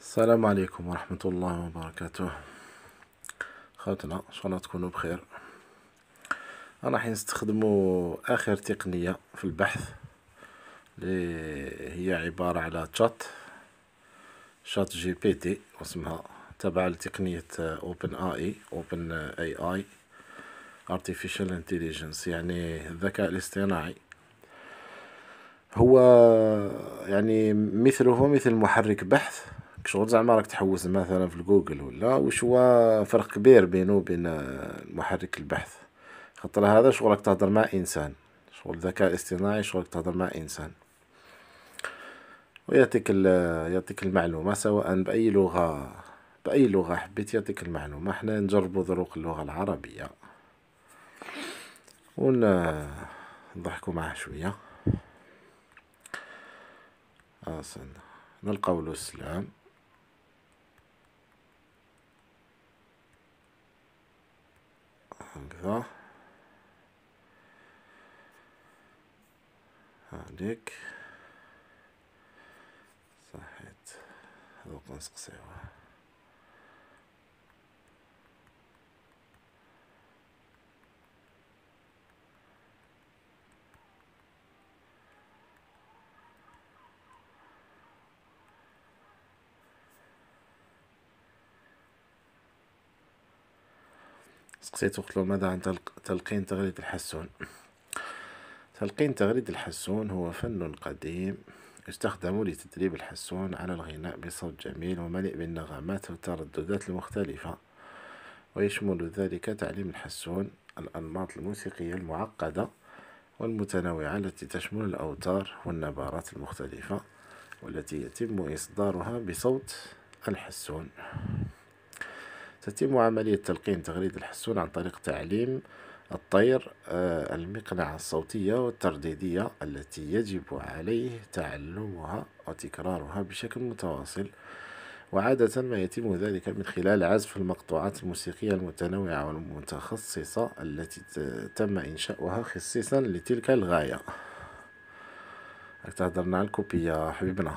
السلام عليكم ورحمة الله وبركاته خوتنا ان شاء الله تكونوا بخير راح نستخدموا اخر تقنية في البحث اللي هي عبارة على تشات شات جي بي تي واسمها تابعة لتقنية اوبن اي اوبن اي اي artificial انتليجنس يعني الذكاء الاصطناعي هو يعني مثله مثل محرك بحث شغل زعما راك تحوس مثلا في الجوجل ولا واش هو فرق كبير بينه وبين محرك البحث خاطر هذا شغل راك تهضر مع انسان شغل الذكاء الاصطناعي شغل راك تهضر مع انسان ويعطيك يعطيك المعلومه سواء باي لغه باي لغه حبيت يعطيك المعلومه حنا نجربوا ذروق اللغه العربيه ونضحكوا معاه شويه اصلا آه، نلقاو له السلام صح هاديك صحيت هذا قنص قصيره سقسيت وقت له ماذا عن تلقين تغريد الحسون تلقين تغريد الحسون هو فن قديم يستخدم لتدريب الحسون على الغناء بصوت جميل ومليء بالنغمات والترددات المختلفة ويشمل ذلك تعليم الحسون الأنماط الموسيقية المعقدة والمتنوعة التي تشمل الأوتار والنبارات المختلفة والتي يتم إصدارها بصوت الحسون تتم عملية تلقين تغريد الحسون عن طريق تعليم الطير آه، المقنعة الصوتية والترديدية التي يجب عليه تعلمها وتكرارها بشكل متواصل وعادة ما يتم ذلك من خلال عزف المقطوعات الموسيقية المتنوعة والمتخصصة التي تم إنشاؤها خصيصا لتلك الغاية تهدرنا تهضرنا على الكوبية حبيبنا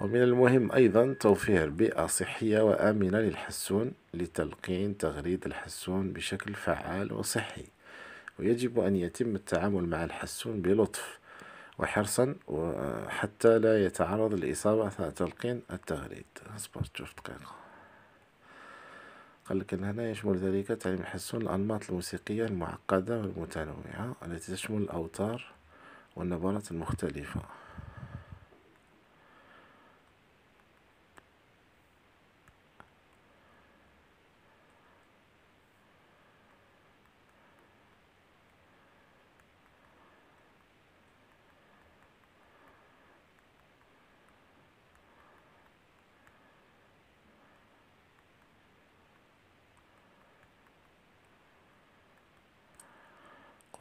ومن المهم أيضا توفير بيئة صحية وآمنة للحسون لتلقين تغريد الحسون بشكل فعال وصحي ويجب أن يتم التعامل مع الحسون بلطف وحرصا حتى لا يتعرض للإصابة أثناء تلقين التغريد أصبر شوف دقيقة قال لك أن هنا يشمل ذلك تعليم الحسون الأنماط الموسيقية المعقدة والمتنوعة التي تشمل الأوتار والنبرات المختلفة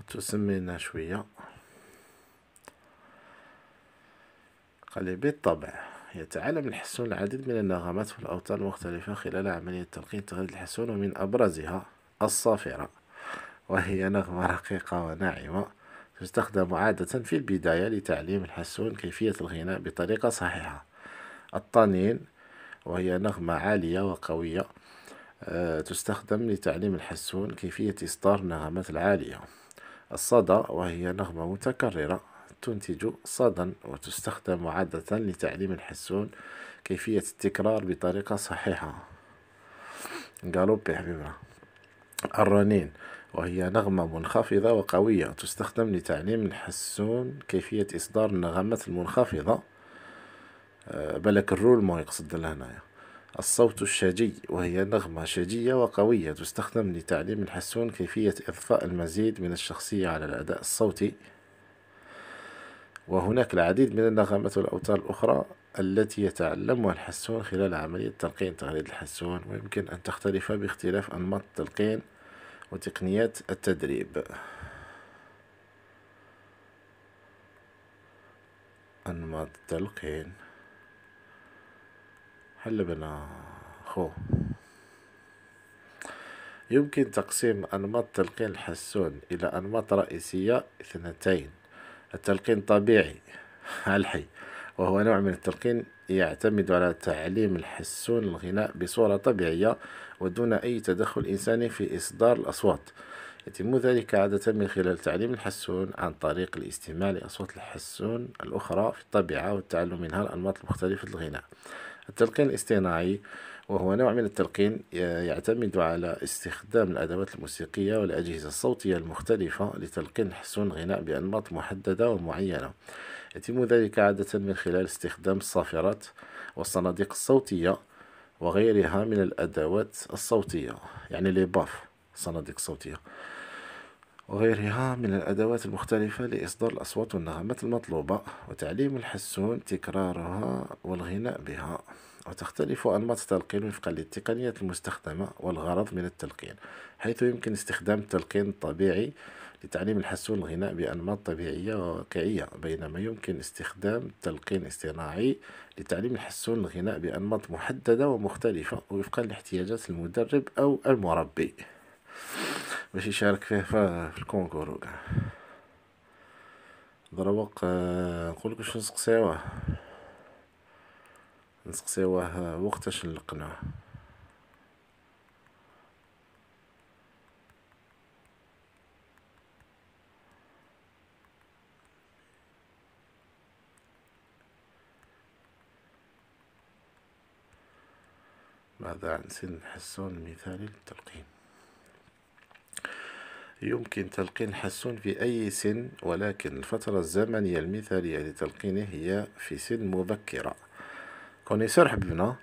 تسمينا شوية قليبي الطبع يتعلم الحسون العديد من النغمات في الأوتار المختلفة خلال عملية تلقين تغريد الحسون ومن أبرزها الصافرة وهي نغمة رقيقة وناعمة تستخدم عادة في البداية لتعليم الحسون كيفية الغناء بطريقة صحيحة الطنين وهي نغمة عالية وقوية آه، تستخدم لتعليم الحسون كيفية إصدار النغمات العالية الصدى وهي نغمة متكررة تنتج صدى وتستخدم عادة لتعليم الحسون كيفية التكرار بطريقة صحيحة غالوبي حبيبنا الرنين وهي نغمة منخفضة وقوية تستخدم لتعليم الحسون كيفية إصدار النغمات المنخفضة آه، بالك الرول ما يقصد لهنايا الصوت الشجي وهي نغمة شجية وقوية تستخدم لتعليم الحسون كيفية إضفاء المزيد من الشخصية على الأداء الصوتي وهناك العديد من النغمات والأوتار الأخرى التي يتعلمها الحسون خلال عملية تلقين تغريد الحسون ويمكن أن تختلف باختلاف أنماط التلقين وتقنيات التدريب أنماط التلقين حل بنا خو يمكن تقسيم أنماط تلقين الحسون إلى أنماط رئيسية اثنتين التلقين الطبيعي الحي وهو نوع من التلقين يعتمد على تعليم الحسون الغناء بصورة طبيعية ودون أي تدخل إنساني في إصدار الأصوات يتم ذلك عادة من خلال تعليم الحسون عن طريق الاستماع لأصوات الحسون الأخرى في الطبيعة والتعلم منها الأنماط المختلفة الغناء التلقين الاصطناعي وهو نوع من التلقين يعتمد على استخدام الأدوات الموسيقية والأجهزة الصوتية المختلفة لتلقين حسون غناء بأنماط محددة ومعينة يتم ذلك عادة من خلال استخدام الصافرات والصناديق الصوتية وغيرها من الأدوات الصوتية يعني لي باف صناديق صوتية وغيرها من الأدوات المختلفة لإصدار الأصوات والنغمات المطلوبة وتعليم الحسون تكرارها والغناء بها وتختلف أنماط التلقين وفقا للتقنيات المستخدمة والغرض من التلقين حيث يمكن استخدام التلقين الطبيعي لتعليم الحسون الغناء بأنماط طبيعية وواقعية بينما يمكن استخدام التلقين الاصطناعي لتعليم الحسون الغناء بأنماط محددة ومختلفة وفقا لاحتياجات المدرب أو المربي باش يشارك فيه في الكونكور وكاع آه، نقول نقولك واش نسقسيوه نسقسيوه آه، وقتاش نلقناه ماذا عن سن حسون المثالي للتلقين يمكن تلقين حسون في أي سن ولكن الفترة الزمنية المثالية لتلقينه هي في سن مبكرة كونيسور حببنا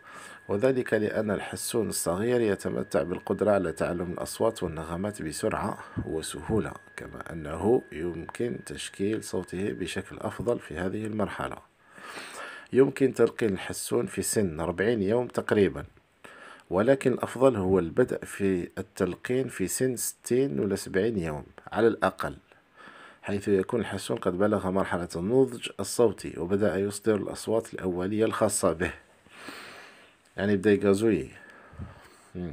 وذلك لأن الحسون الصغير يتمتع بالقدرة على تعلم الأصوات والنغمات بسرعة وسهولة كما أنه يمكن تشكيل صوته بشكل أفضل في هذه المرحلة يمكن تلقين الحسون في سن 40 يوم تقريباً ولكن الأفضل هو البدء في التلقين في سن ستين ولا سبعين يوم على الأقل حيث يكون الحسون قد بلغ مرحلة النضج الصوتي وبدأ يصدر الأصوات الأولية الخاصة به يعني بدأ يقازوي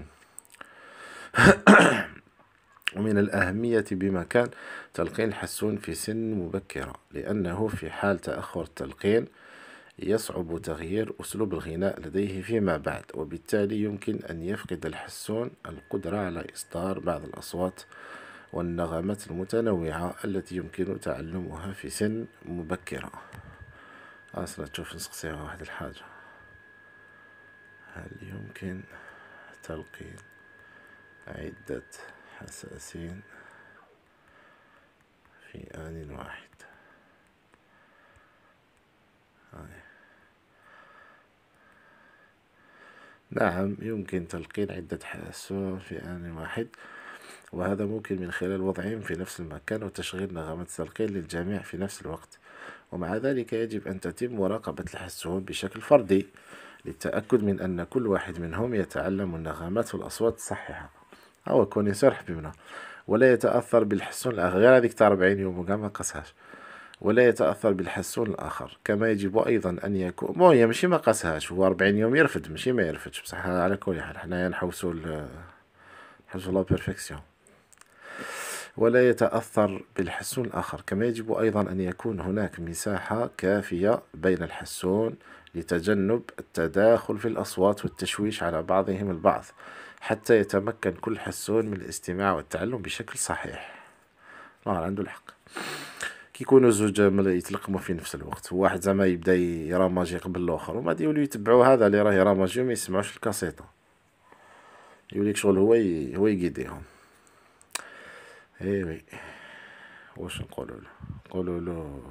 ومن الأهمية بمكان تلقين الحسون في سن مبكرة لأنه في حال تأخر التلقين يصعب تغيير أسلوب الغناء لديه فيما بعد وبالتالي يمكن أن يفقد الحسون القدرة على إصدار بعض الأصوات والنغمات المتنوعة التي يمكن تعلمها في سن مبكرة أصلا تشوف نسقسيها واحد الحاجة هل يمكن تلقين عدة حساسين في آن واحد 哎。نعم يمكن تلقين عدة حاسوب في آن واحد وهذا ممكن من خلال وضعهم في نفس المكان وتشغيل نغمة تلقين للجميع في نفس الوقت ومع ذلك يجب أن تتم مراقبة الحاسوب بشكل فردي للتأكد من أن كل واحد منهم يتعلم النغمات والأصوات الصحيحة أو يكون يسرح بمنا ولا يتأثر بالحسون الأخ غير هذيك تاع 40 يوم وكاع ما قصهاش ولا يتأثر بالحسون الآخر كما يجب أيضا أن يكون مو هي ماشي ما قاسهاش هو 40 يوم يرفد ماشي ما يرفدش بصح على كل حال حنايا نحوسو نحوسو لا بيرفيكسيون ولا يتأثر بالحسون الآخر كما يجب أيضا أن يكون هناك مساحة كافية بين الحسون لتجنب التداخل في الأصوات والتشويش على بعضهم البعض حتى يتمكن كل حسون من الاستماع والتعلم بشكل صحيح نهار عنده الحق كيكونوا زوج يتلقموا في نفس الوقت واحد زعما يبدا يراماجي قبل الاخر وما يوليو يتبعوا هذا اللي راه يراماجي وما يسمعوش الكاسيطه يوليك شغل هو ي... هو يقيديهم وي واش نقولوا له نقولوا له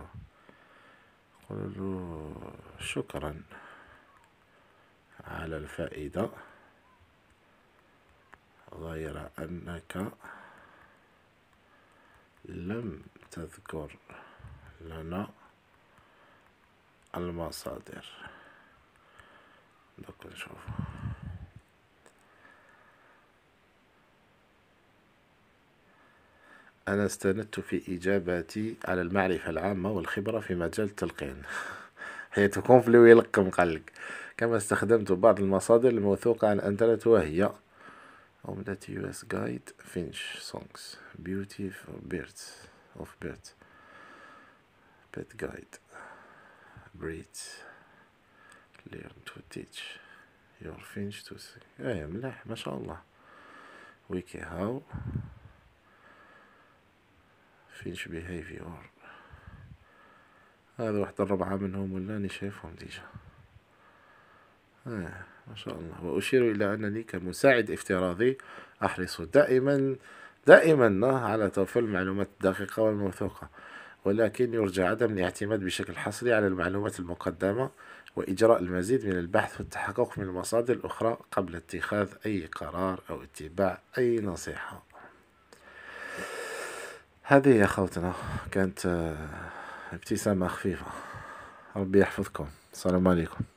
نقولوا له شكرا على الفائده غير انك لم تذكر لنا المصادر دق نشوف أنا استندت في إجاباتي على المعرفة العامة والخبرة في مجال التلقين حيث كونفلي ويلقم قلق كما استخدمت بعض المصادر الموثوقة عن الإنترنت وهي عملة US finch فينش beauty بيوتي birds اوف بيرد بيت guide بريد learn to teach your Finch to sing ايه ملاح ما شاء الله ويكي هاو فينش بيهيفيور هذا واحد الربعة منهم ولا اني شايفهم ديجا آه. ما شاء الله وأشير إلى أنني كمساعد افتراضي أحرص دائما دائما على توفير المعلومات الدقيقة والموثوقة ولكن يرجى عدم الاعتماد بشكل حصري على المعلومات المقدمة وإجراء المزيد من البحث والتحقق من المصادر الأخرى قبل اتخاذ أي قرار أو اتباع أي نصيحة هذه يا خوتنا كانت ابتسامة خفيفة ربي يحفظكم السلام عليكم